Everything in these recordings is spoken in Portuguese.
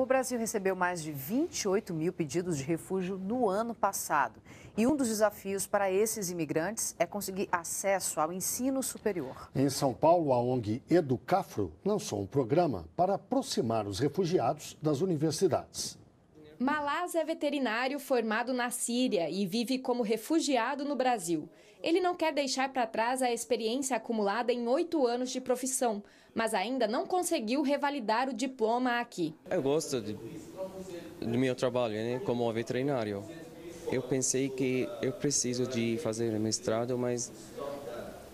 O Brasil recebeu mais de 28 mil pedidos de refúgio no ano passado. E um dos desafios para esses imigrantes é conseguir acesso ao ensino superior. Em São Paulo, a ONG Educafro lançou um programa para aproximar os refugiados das universidades. Malaz é veterinário formado na Síria e vive como refugiado no Brasil. Ele não quer deixar para trás a experiência acumulada em oito anos de profissão, mas ainda não conseguiu revalidar o diploma aqui. Eu gosto do meu trabalho né, como veterinário. Eu pensei que eu preciso de fazer mestrado, mas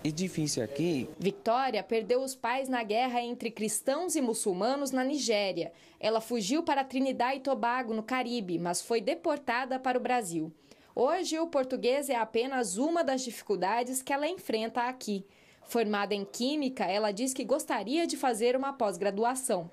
e difícil aqui. Victoria perdeu os pais na guerra entre cristãos e muçulmanos na Nigéria. Ela fugiu para Trinidad e Tobago, no Caribe, mas foi deportada para o Brasil. Hoje, o português é apenas uma das dificuldades que ela enfrenta aqui. Formada em Química, ela diz que gostaria de fazer uma pós-graduação.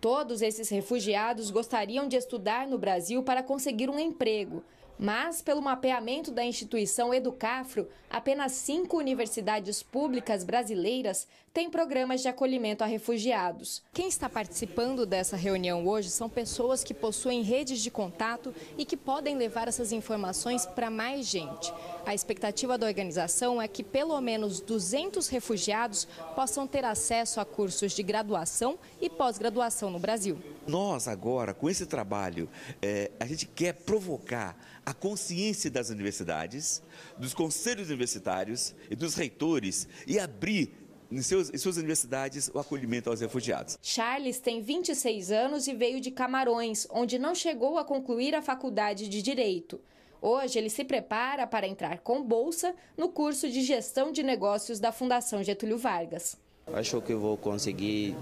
Todos esses refugiados gostariam de estudar no Brasil para conseguir um emprego, mas, pelo mapeamento da instituição Educafro, apenas cinco universidades públicas brasileiras têm programas de acolhimento a refugiados. Quem está participando dessa reunião hoje são pessoas que possuem redes de contato e que podem levar essas informações para mais gente. A expectativa da organização é que pelo menos 200 refugiados possam ter acesso a cursos de graduação e pós-graduação no Brasil. Nós agora, com esse trabalho, é, a gente quer provocar a consciência das universidades, dos conselhos universitários e dos reitores e abrir em, seus, em, suas universidades o acolhimento aos refugiados. Charles tem 26 anos e veio de Camarões, onde não chegou a concluir a faculdade de Direito. Hoje, ele se prepara para entrar com bolsa no curso de gestão de negócios da Fundação Getúlio Vargas. Acho que vou conseguir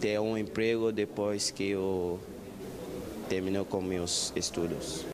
ter um emprego depois que eu terminar com meus estudos.